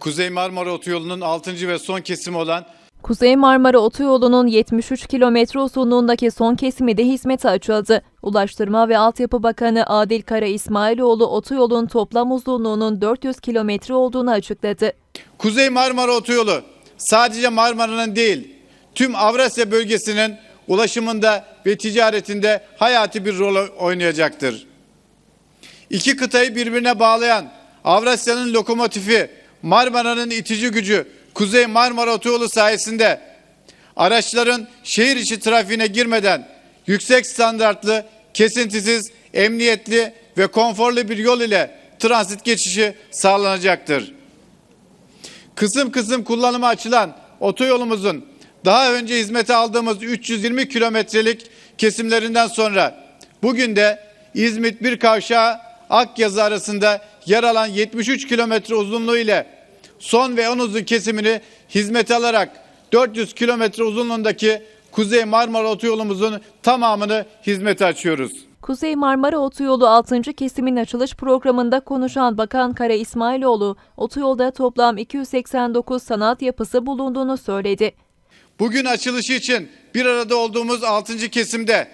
Kuzey Marmara Otoyolu'nun 6. ve son kesimi olan Kuzey Marmara Otoyolu'nun 73 kilometre uzunluğundaki son kesimi de hizmete açıldı. Ulaştırma ve Altyapı Bakanı Adil Kara İsmailoğlu otoyolun toplam uzunluğunun 400 kilometre olduğunu açıkladı. Kuzey Marmara Otoyolu sadece Marmara'nın değil tüm Avrasya bölgesinin ulaşımında ve ticaretinde hayati bir rol oynayacaktır. İki kıtayı birbirine bağlayan Avrasya'nın lokomotifi Marmara'nın itici gücü Kuzey Marmara Otoyolu sayesinde araçların şehir içi trafiğine girmeden yüksek standartlı, kesintisiz, emniyetli ve konforlu bir yol ile transit geçişi sağlanacaktır. Kısım kısım kullanıma açılan otoyolumuzun daha önce hizmete aldığımız 320 kilometrelik kesimlerinden sonra bugün de İzmit bir kavşağı Akyazı arasında yer alan 73 kilometre uzunluğu ile son ve en uzun kesimini hizmet alarak 400 kilometre uzunluğundaki Kuzey Marmara Otoyolumuzun tamamını hizmete açıyoruz. Kuzey Marmara Otoyolu 6. kesimin açılış programında konuşan Bakan Kara İsmailoğlu, otoyolda toplam 289 sanat yapısı bulunduğunu söyledi. Bugün açılışı için bir arada olduğumuz 6. kesimde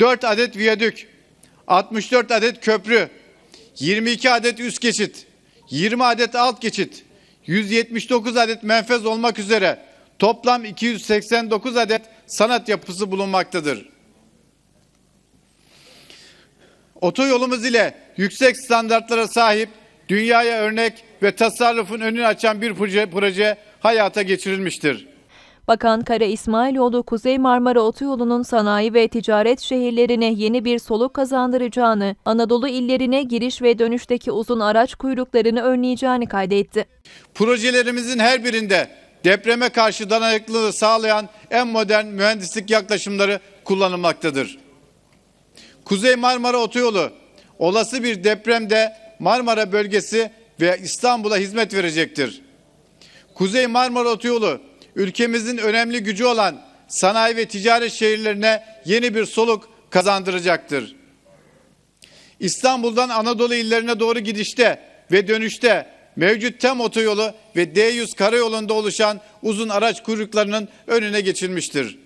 4 adet viyadük, 64 adet köprü, 22 adet üst geçit, 20 adet alt geçit, 179 adet menfez olmak üzere toplam 289 adet sanat yapısı bulunmaktadır. Otoyolumuz ile yüksek standartlara sahip dünyaya örnek ve tasarrufun önünü açan bir proje, proje hayata geçirilmiştir. Bakan Kara İsmailoğlu Kuzey Marmara Otoyolu'nun sanayi ve ticaret şehirlerine yeni bir soluk kazandıracağını, Anadolu illerine giriş ve dönüşteki uzun araç kuyruklarını önleyeceğini kaydetti. Projelerimizin her birinde depreme karşı dayanıklılığı sağlayan en modern mühendislik yaklaşımları kullanılmaktadır. Kuzey Marmara Otoyolu olası bir depremde Marmara bölgesi ve İstanbul'a hizmet verecektir. Kuzey Marmara Otoyolu ülkemizin önemli gücü olan sanayi ve ticaret şehirlerine yeni bir soluk kazandıracaktır. İstanbul'dan Anadolu illerine doğru gidişte ve dönüşte mevcut TEM otoyolu ve D100 karayolunda oluşan uzun araç kuyruklarının önüne geçilmiştir.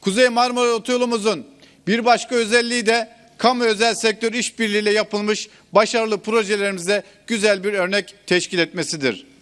Kuzey Marmara Otoyolumuzun bir başka özelliği de kamu özel sektör işbirliğiyle yapılmış başarılı projelerimize güzel bir örnek teşkil etmesidir.